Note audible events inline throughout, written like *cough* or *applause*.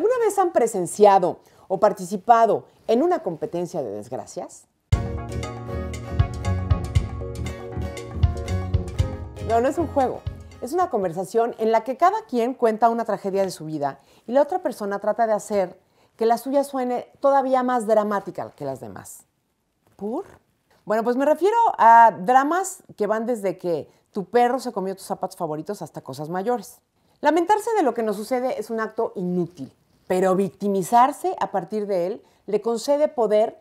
¿Alguna vez han presenciado o participado en una competencia de desgracias? No, no es un juego. Es una conversación en la que cada quien cuenta una tragedia de su vida y la otra persona trata de hacer que la suya suene todavía más dramática que las demás. ¿Por? Bueno, pues me refiero a dramas que van desde que tu perro se comió tus zapatos favoritos hasta cosas mayores. Lamentarse de lo que nos sucede es un acto inútil pero victimizarse a partir de él le concede poder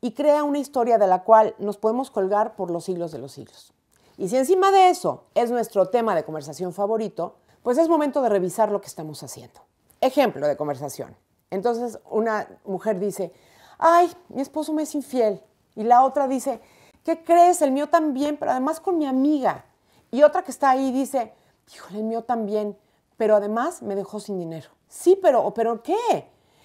y crea una historia de la cual nos podemos colgar por los siglos de los siglos. Y si encima de eso es nuestro tema de conversación favorito, pues es momento de revisar lo que estamos haciendo. Ejemplo de conversación. Entonces una mujer dice, ay, mi esposo me es infiel. Y la otra dice, ¿qué crees? El mío también, pero además con mi amiga. Y otra que está ahí dice, híjole, el mío también, pero además me dejó sin dinero. Sí, pero, pero ¿qué?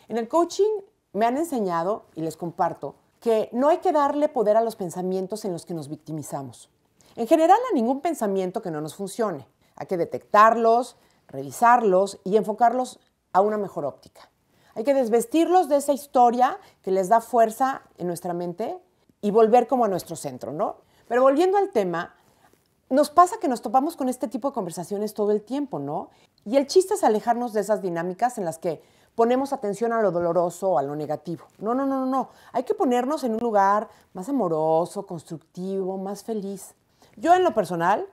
En el coaching me han enseñado, y les comparto, que no hay que darle poder a los pensamientos en los que nos victimizamos. En general, a ningún pensamiento que no nos funcione. Hay que detectarlos, revisarlos y enfocarlos a una mejor óptica. Hay que desvestirlos de esa historia que les da fuerza en nuestra mente y volver como a nuestro centro, ¿no? Pero volviendo al tema, nos pasa que nos topamos con este tipo de conversaciones todo el tiempo, ¿no? Y el chiste es alejarnos de esas dinámicas en las que ponemos atención a lo doloroso o a lo negativo. No, no, no, no. Hay que ponernos en un lugar más amoroso, constructivo, más feliz. Yo en lo personal,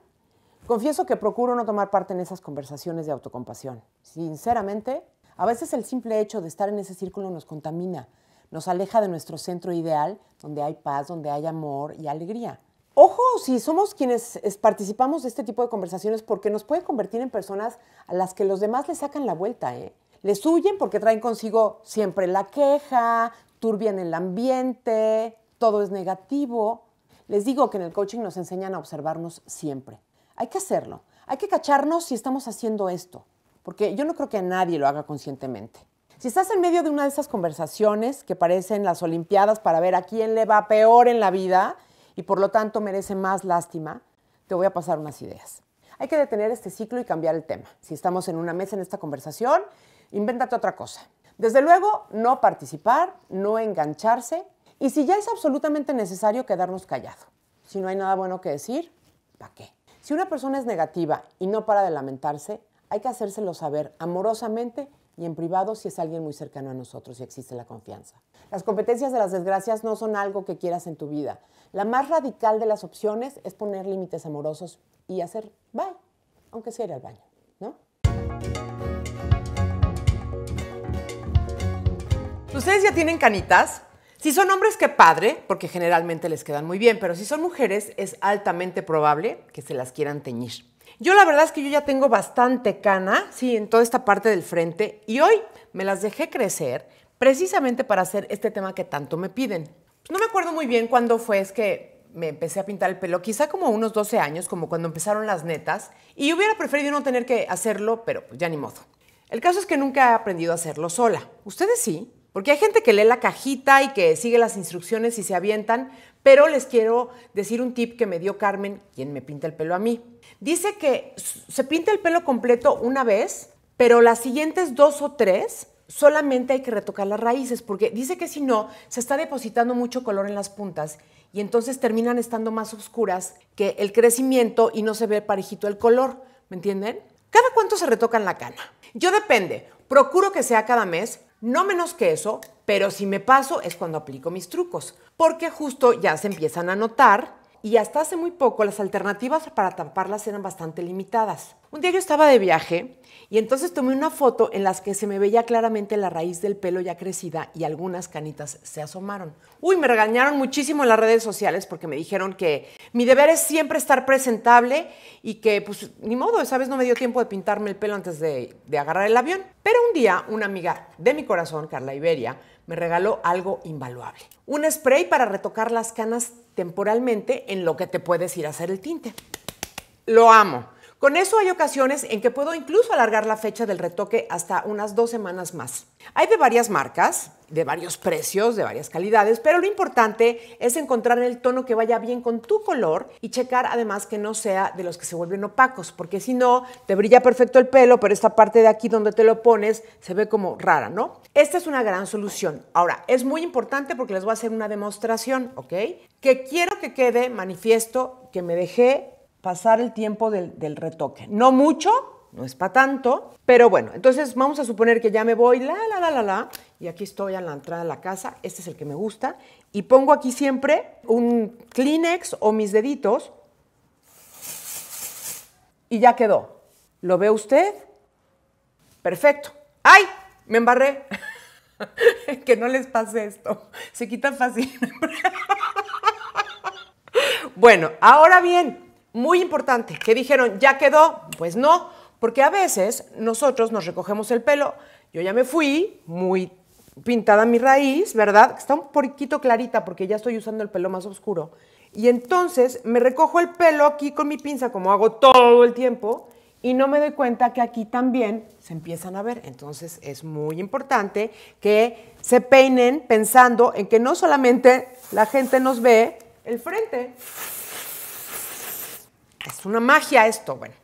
confieso que procuro no tomar parte en esas conversaciones de autocompasión. Sinceramente, a veces el simple hecho de estar en ese círculo nos contamina, nos aleja de nuestro centro ideal, donde hay paz, donde hay amor y alegría. Ojo si somos quienes participamos de este tipo de conversaciones porque nos puede convertir en personas a las que los demás le sacan la vuelta, ¿eh? Les huyen porque traen consigo siempre la queja, turbian el ambiente, todo es negativo. Les digo que en el coaching nos enseñan a observarnos siempre. Hay que hacerlo. Hay que cacharnos si estamos haciendo esto, porque yo no creo que a nadie lo haga conscientemente. Si estás en medio de una de esas conversaciones que parecen las Olimpiadas para ver a quién le va peor en la vida, y por lo tanto merece más lástima, te voy a pasar unas ideas. Hay que detener este ciclo y cambiar el tema. Si estamos en una mesa en esta conversación, invéntate otra cosa. Desde luego, no participar, no engancharse y si ya es absolutamente necesario quedarnos callado. Si no hay nada bueno que decir, ¿para qué? Si una persona es negativa y no para de lamentarse, hay que hacérselo saber amorosamente y en privado si es alguien muy cercano a nosotros y existe la confianza. Las competencias de las desgracias no son algo que quieras en tu vida. La más radical de las opciones es poner límites amorosos y hacer bye, aunque sea ir al baño, ¿no? ¿Ustedes ya tienen canitas? Si son hombres, qué padre, porque generalmente les quedan muy bien, pero si son mujeres, es altamente probable que se las quieran teñir. Yo la verdad es que yo ya tengo bastante cana, sí, en toda esta parte del frente y hoy me las dejé crecer precisamente para hacer este tema que tanto me piden. Pues no me acuerdo muy bien cuándo fue es que me empecé a pintar el pelo, quizá como unos 12 años, como cuando empezaron las netas, y hubiera preferido no tener que hacerlo, pero ya ni modo. El caso es que nunca he aprendido a hacerlo sola. ¿Ustedes sí? Porque hay gente que lee la cajita y que sigue las instrucciones y se avientan, pero les quiero decir un tip que me dio Carmen, quien me pinta el pelo a mí. Dice que se pinta el pelo completo una vez, pero las siguientes dos o tres solamente hay que retocar las raíces, porque dice que si no, se está depositando mucho color en las puntas y entonces terminan estando más oscuras que el crecimiento y no se ve parejito el color, ¿me entienden? ¿Cada cuánto se retocan la cana? Yo depende, procuro que sea cada mes, no menos que eso, pero si me paso es cuando aplico mis trucos, porque justo ya se empiezan a notar y hasta hace muy poco las alternativas para taparlas eran bastante limitadas. Un día yo estaba de viaje y entonces tomé una foto en las que se me veía claramente la raíz del pelo ya crecida y algunas canitas se asomaron. Uy, me regañaron muchísimo en las redes sociales porque me dijeron que mi deber es siempre estar presentable y que pues ni modo, esa vez no me dio tiempo de pintarme el pelo antes de, de agarrar el avión. Pero un día una amiga de mi corazón, Carla Iberia, me regaló algo invaluable. Un spray para retocar las canas temporalmente en lo que te puedes ir a hacer el tinte. Lo amo. Con eso hay ocasiones en que puedo incluso alargar la fecha del retoque hasta unas dos semanas más. Hay de varias marcas, de varios precios, de varias calidades, pero lo importante es encontrar el tono que vaya bien con tu color y checar además que no sea de los que se vuelven opacos, porque si no, te brilla perfecto el pelo, pero esta parte de aquí donde te lo pones se ve como rara, ¿no? Esta es una gran solución. Ahora, es muy importante porque les voy a hacer una demostración, ¿ok? Que quiero que quede manifiesto que me dejé pasar el tiempo del, retoque. No mucho, no es para tanto, pero bueno, entonces vamos a suponer que ya me voy, la, la, la, la, la, y aquí estoy a la entrada de la casa, este es el que me gusta, y pongo aquí siempre un Kleenex o mis deditos, y ya quedó. ¿Lo ve usted? Perfecto. ¡Ay! Me embarré. *laughs* que no les pase esto. Se quita fácil. *laughs* bueno, ahora bien, muy importante, que dijeron, ya quedó, pues no, porque a veces nosotros nos recogemos el pelo, yo ya me fui, muy pintada mi raíz, ¿verdad? Está un poquito clarita porque ya estoy usando el pelo más oscuro. Y entonces me recojo el pelo aquí con mi pinza, como hago todo el tiempo, y no me doy cuenta que aquí también se empiezan a ver. Entonces es muy importante que se peinen pensando en que no solamente la gente nos ve el frente, es una magia esto, bueno.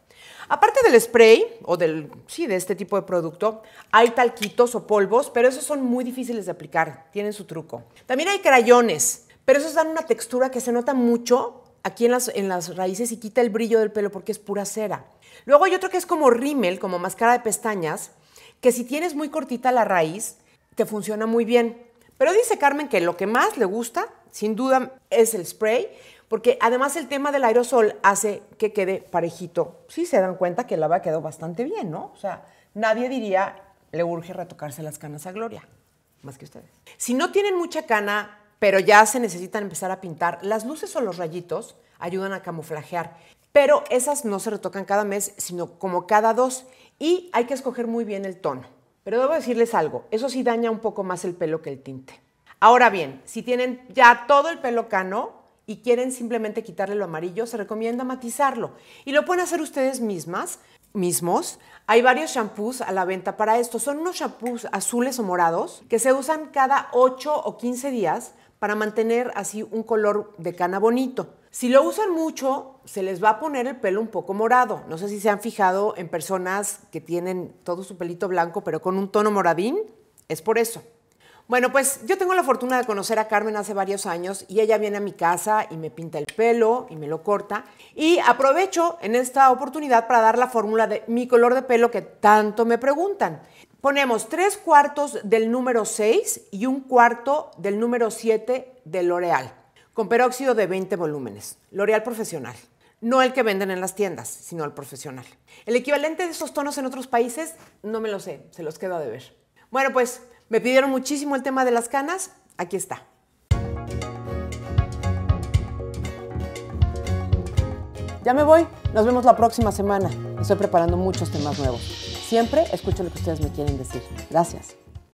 Aparte del spray o del, sí, de este tipo de producto, hay talquitos o polvos, pero esos son muy difíciles de aplicar, tienen su truco. También hay crayones, pero esos dan una textura que se nota mucho aquí en las, en las raíces y quita el brillo del pelo porque es pura cera. Luego hay otro que es como rímel, como máscara de pestañas, que si tienes muy cortita la raíz, te funciona muy bien. Pero dice Carmen que lo que más le gusta, sin duda, es el spray, porque además el tema del aerosol hace que quede parejito. Sí se dan cuenta que el lava quedó bastante bien, ¿no? O sea, nadie diría, le urge retocarse las canas a Gloria, más que ustedes. Si no tienen mucha cana, pero ya se necesitan empezar a pintar, las luces o los rayitos ayudan a camuflajear, pero esas no se retocan cada mes, sino como cada dos, y hay que escoger muy bien el tono. Pero debo decirles algo, eso sí daña un poco más el pelo que el tinte. Ahora bien, si tienen ya todo el pelo cano, y quieren simplemente quitarle lo amarillo, se recomienda matizarlo. Y lo pueden hacer ustedes mismas, mismos. Hay varios shampoos a la venta para esto. Son unos shampoos azules o morados que se usan cada 8 o 15 días para mantener así un color de cana bonito. Si lo usan mucho, se les va a poner el pelo un poco morado. No sé si se han fijado en personas que tienen todo su pelito blanco pero con un tono moradín. Es por eso. Bueno, pues yo tengo la fortuna de conocer a Carmen hace varios años y ella viene a mi casa y me pinta el pelo y me lo corta. Y aprovecho en esta oportunidad para dar la fórmula de mi color de pelo que tanto me preguntan. Ponemos tres cuartos del número 6 y un cuarto del número 7 de L'Oreal, con peróxido de 20 volúmenes, L'Oreal profesional. No el que venden en las tiendas, sino el profesional. El equivalente de esos tonos en otros países, no me lo sé, se los quedo a deber. Bueno, pues me pidieron muchísimo el tema de las canas, aquí está. Ya me voy, nos vemos la próxima semana. Estoy preparando muchos temas nuevos. Siempre escucho lo que ustedes me quieren decir. Gracias.